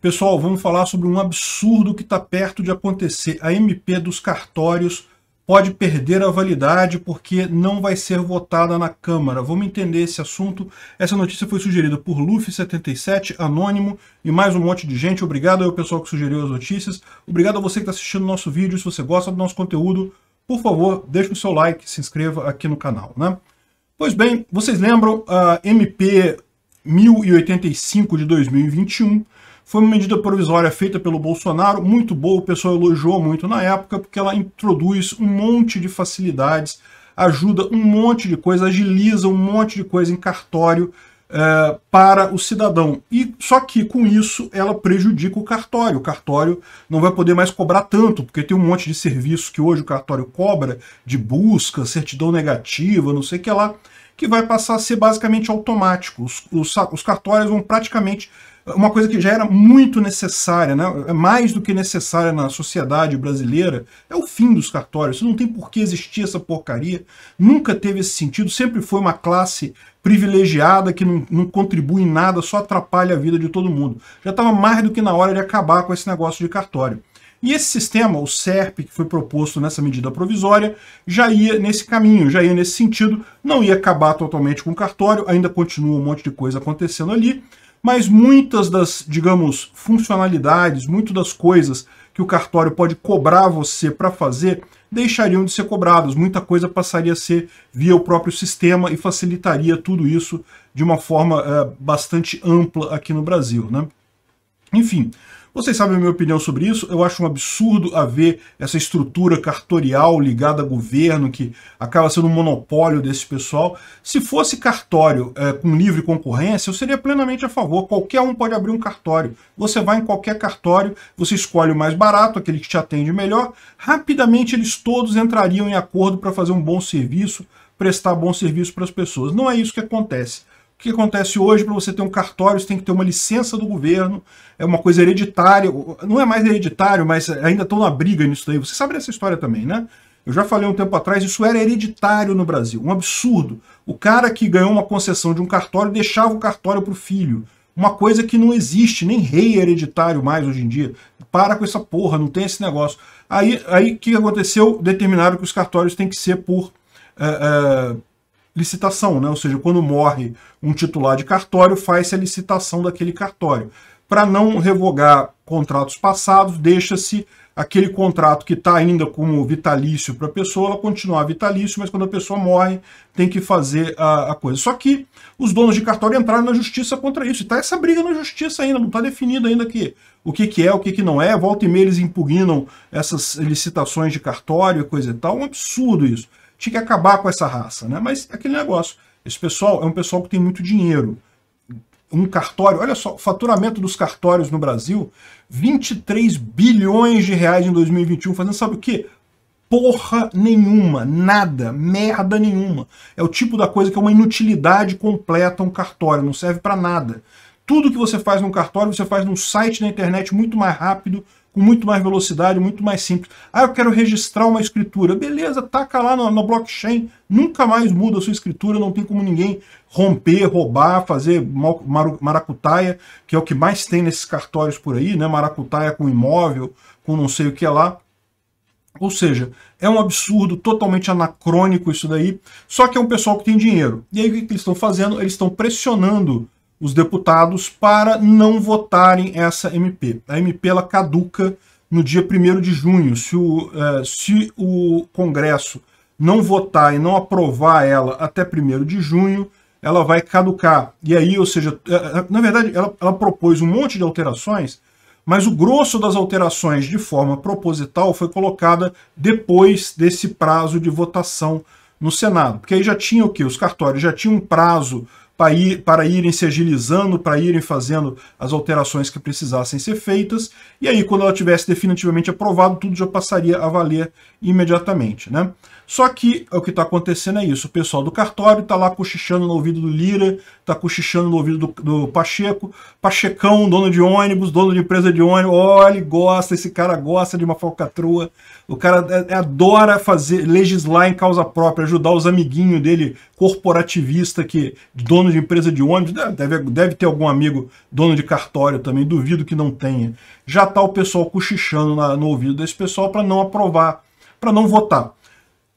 Pessoal, vamos falar sobre um absurdo que está perto de acontecer. A MP dos cartórios pode perder a validade porque não vai ser votada na Câmara. Vamos entender esse assunto. Essa notícia foi sugerida por Luffy77, Anônimo e mais um monte de gente. Obrigado ao pessoal que sugeriu as notícias. Obrigado a você que está assistindo o nosso vídeo. Se você gosta do nosso conteúdo, por favor, deixe o seu like, se inscreva aqui no canal. né? Pois bem, vocês lembram a MP 1085 de 2021 foi uma medida provisória feita pelo Bolsonaro, muito boa, o pessoal elogiou muito na época, porque ela introduz um monte de facilidades, ajuda um monte de coisa, agiliza um monte de coisa em cartório é, para o cidadão. E Só que com isso ela prejudica o cartório. O cartório não vai poder mais cobrar tanto, porque tem um monte de serviço que hoje o cartório cobra, de busca, certidão negativa, não sei o que lá que vai passar a ser basicamente automático. Os, os, os, cartórios vão praticamente uma coisa que já era muito necessária, né? É mais do que necessária na sociedade brasileira, é o fim dos cartórios. não tem por que existir essa porcaria. Nunca teve esse sentido, sempre foi uma classe privilegiada que não, não contribui em nada, só atrapalha a vida de todo mundo. Já estava mais do que na hora de acabar com esse negócio de cartório. E esse sistema, o SERP, que foi proposto nessa medida provisória, já ia nesse caminho, já ia nesse sentido, não ia acabar totalmente com o cartório, ainda continua um monte de coisa acontecendo ali, mas muitas das, digamos, funcionalidades, muito das coisas que o cartório pode cobrar você para fazer, deixariam de ser cobradas. Muita coisa passaria a ser via o próprio sistema e facilitaria tudo isso de uma forma é, bastante ampla aqui no Brasil. Né? Enfim, vocês sabem a minha opinião sobre isso. Eu acho um absurdo haver essa estrutura cartorial ligada a governo, que acaba sendo um monopólio desse pessoal. Se fosse cartório é, com livre concorrência, eu seria plenamente a favor. Qualquer um pode abrir um cartório. Você vai em qualquer cartório, você escolhe o mais barato, aquele que te atende melhor. Rapidamente eles todos entrariam em acordo para fazer um bom serviço, prestar bom serviço para as pessoas. Não é isso que acontece. O que acontece hoje, para você ter um cartório, você tem que ter uma licença do governo, é uma coisa hereditária, não é mais hereditário, mas ainda estão na briga nisso daí. Você sabe dessa história também, né? Eu já falei um tempo atrás, isso era hereditário no Brasil, um absurdo. O cara que ganhou uma concessão de um cartório deixava o cartório para o filho. Uma coisa que não existe, nem rei é hereditário mais hoje em dia. Para com essa porra, não tem esse negócio. Aí o aí, que aconteceu? Determinaram que os cartórios têm que ser por, eh, eh, licitação, né? ou seja, quando morre um titular de cartório, faz-se a licitação daquele cartório. Para não revogar contratos passados, deixa-se aquele contrato que está ainda como vitalício para a pessoa, ela continuar vitalício, mas quando a pessoa morre, tem que fazer a, a coisa. Só que os donos de cartório entraram na justiça contra isso. E está essa briga na justiça ainda, não está definido ainda que, o que, que é, o que, que não é. Volta e meia eles impugnam essas licitações de cartório e coisa e tal. Um absurdo isso tinha que acabar com essa raça, né? Mas é aquele negócio. Esse pessoal é um pessoal que tem muito dinheiro. Um cartório, olha só, o faturamento dos cartórios no Brasil, 23 bilhões de reais em 2021, fazendo sabe o quê? Porra nenhuma, nada, merda nenhuma. É o tipo da coisa que é uma inutilidade completa um cartório, não serve para nada. Tudo que você faz num cartório, você faz num site na internet muito mais rápido, com muito mais velocidade, muito mais simples. Ah, eu quero registrar uma escritura. Beleza, taca lá na, blockchain, nunca mais muda a sua escritura, não tem como ninguém romper, roubar, fazer maracutaia, que é o que mais tem nesses cartórios por aí, né? Maracutaia com imóvel, com não sei o que lá. Ou seja, é um absurdo, totalmente anacrônico isso daí. Só que é um pessoal que tem dinheiro. E aí o que eles estão fazendo? Eles estão pressionando os deputados para não votarem essa MP. A MP ela caduca no dia 1 de junho. Se o, é, se o Congresso não votar e não aprovar ela até 1 de junho, ela vai caducar. E aí, ou seja, é, é, na verdade, ela, ela propôs um monte de alterações, mas o grosso das alterações de forma proposital foi colocada depois desse prazo de votação no Senado. Porque aí já tinha o quê? Os cartórios já tinham um prazo para, ir, para irem se agilizando, para irem fazendo as alterações que precisassem ser feitas, e aí quando ela tivesse definitivamente aprovado, tudo já passaria a valer imediatamente. Né? Só que o que está acontecendo é isso. O pessoal do cartório está lá cochichando no ouvido do Lira, está cochichando no ouvido do, do, Pacheco. Pachecão, dono de ônibus, dono de empresa de ônibus. Olha, ele gosta, esse cara gosta de uma falcatrua. O cara é, é, adora fazer, legislar em causa própria, ajudar os amiguinhos dele, corporativista, que dono de empresa de ônibus. Deve, deve ter algum amigo dono de cartório também, duvido que não tenha. Já está o pessoal cochichando na, no ouvido desse pessoal para não aprovar, para não votar.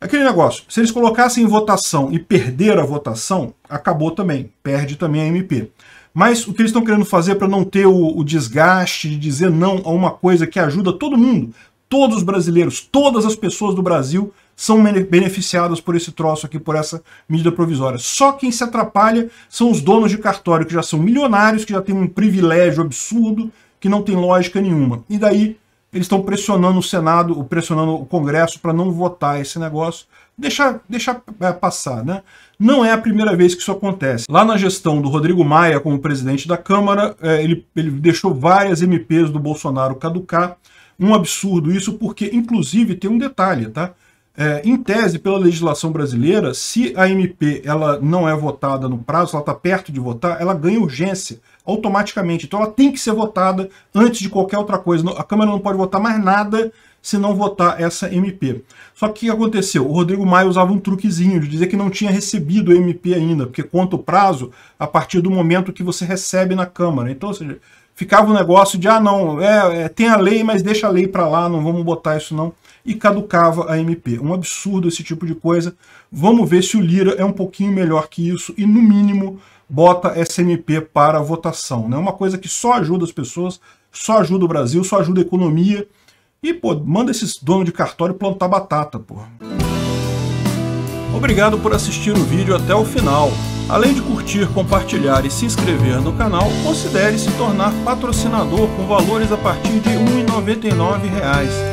Aquele negócio, se eles colocassem em votação e perderam a votação, acabou também, perde também a MP. Mas o que eles estão querendo fazer para não ter o, o desgaste de dizer não a uma coisa que ajuda todo mundo, todos os brasileiros, todas as pessoas do Brasil são beneficiadas por esse troço aqui, por essa medida provisória. Só quem se atrapalha são os donos de cartório, que já são milionários, que já têm um privilégio absurdo, que não tem lógica nenhuma. E daí eles estão pressionando o Senado, pressionando o Congresso para não votar esse negócio, Deixa, deixar é, passar, né? Não é a primeira vez que isso acontece. Lá na gestão do Rodrigo Maia como presidente da Câmara, é, ele, ele deixou várias MPs do Bolsonaro caducar. Um absurdo isso, porque, inclusive, tem um detalhe, tá? É, em tese, pela legislação brasileira, se a MP ela não é votada no prazo, ela está perto de votar, ela ganha urgência automaticamente. Então ela tem que ser votada antes de qualquer outra coisa. A Câmara não pode votar mais nada se não votar essa MP. Só que o que aconteceu? O Rodrigo Maia usava um truquezinho de dizer que não tinha recebido a MP ainda, porque conta o prazo a partir do momento que você recebe na Câmara. Então, ou seja, ficava o um negócio de, ah, não, é, é, tem a lei, mas deixa a lei para lá, não vamos botar isso não e caducava a MP. Um absurdo esse tipo de coisa. Vamos ver se o Lira é um pouquinho melhor que isso e, no mínimo, bota essa MP para votação. né? uma coisa que só ajuda as pessoas, só ajuda o Brasil, só ajuda a economia. E, pô, manda esses donos de cartório plantar batata, pô. Obrigado por assistir o vídeo até o final. Além de curtir, compartilhar e se inscrever no canal, considere se tornar patrocinador com valores a partir de R$ 1,99